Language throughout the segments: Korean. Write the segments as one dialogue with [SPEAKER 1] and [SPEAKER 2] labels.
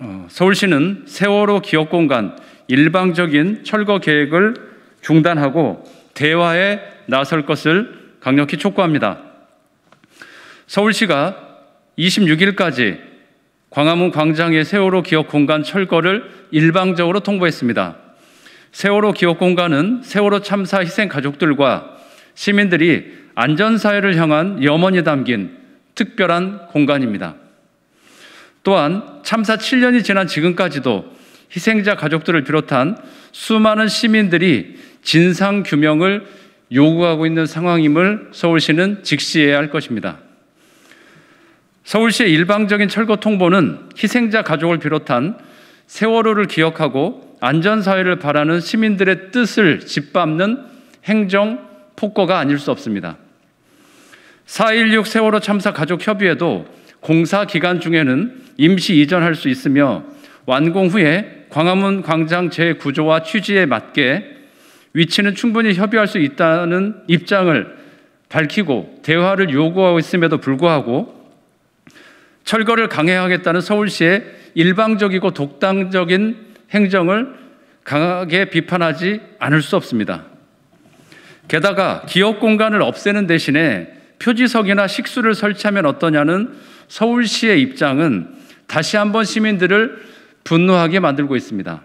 [SPEAKER 1] 어, 서울시는 세월호 기억 공간 일방적인 철거 계획을 중단하고 대화에 나설 것을 강력히 촉구합니다. 서울시가 26일까지 광화문 광장의 세월호 기억 공간 철거를 일방적으로 통보했습니다. 세월호 기억 공간은 세월호 참사 희생 가족들과 시민들이 안전사회를 향한 염원이 담긴 특별한 공간입니다. 또한 참사 7년이 지난 지금까지도 희생자 가족들을 비롯한 수많은 시민들이 진상 규명을 요구하고 있는 상황임을 서울시는 직시해야 할 것입니다. 서울시의 일방적인 철거 통보는 희생자 가족을 비롯한 세월호를 기억하고 안전사회를 바라는 시민들의 뜻을 짓밟는 행정 폭거가 아닐 수 없습니다. 4.16 세월호 참사 가족협의회도 공사 기간 중에는 임시 이전할 수 있으며 완공 후에 광화문 광장 재구조와 취지에 맞게 위치는 충분히 협의할 수 있다는 입장을 밝히고 대화를 요구하고 있음에도 불구하고 철거를 강행하겠다는 서울시의 일방적이고 독단적인 행정을 강하게 비판하지 않을 수 없습니다. 게다가 기업 공간을 없애는 대신에 표지석이나 식수를 설치하면 어떠냐는 서울시의 입장은 다시 한번 시민들을 분노하게 만들고 있습니다.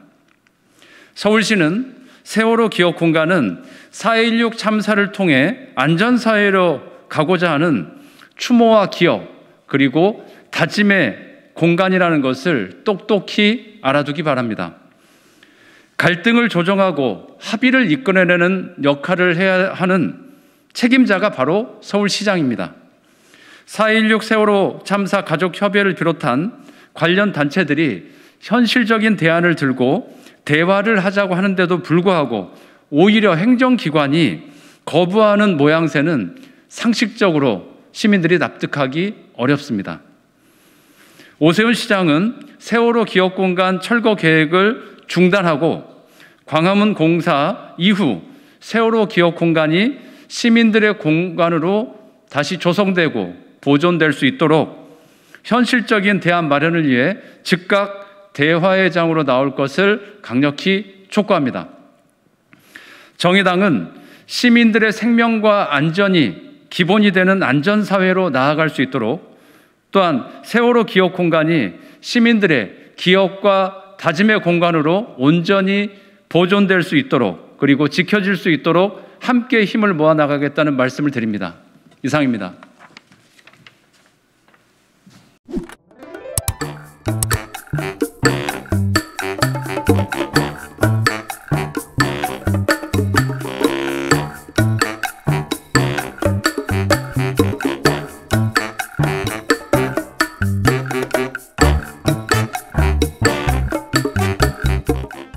[SPEAKER 1] 서울시는 세월호 기억 공간은 4.16 참사를 통해 안전사회로 가고자 하는 추모와 기억 그리고 다짐의 공간이라는 것을 똑똑히 알아두기 바랍니다. 갈등을 조정하고 합의를 이끌어내는 역할을 해야 하는 책임자가 바로 서울시장입니다. 4.16 세월호 참사 가족협의회를 비롯한 관련 단체들이 현실적인 대안을 들고 대화를 하자고 하는데도 불구하고 오히려 행정기관이 거부하는 모양새는 상식적으로 시민들이 납득하기 어렵습니다. 오세훈 시장은 세월호 기업공간 철거 계획을 중단하고 광화문 공사 이후 세월호 기업공간이 시민들의 공간으로 다시 조성되고 보존될 수 있도록 현실적인 대안 마련을 위해 즉각 대화의 장으로 나올 것을 강력히 촉구합니다. 정의당은 시민들의 생명과 안전이 기본이 되는 안전사회로 나아갈 수 있도록 또한 세월호 기억 공간이 시민들의 기억과 다짐의 공간으로 온전히 보존될 수 있도록 그리고 지켜질 수 있도록 함께 힘을 모아 나가겠다는 말씀을 드립니다. 이상입니다.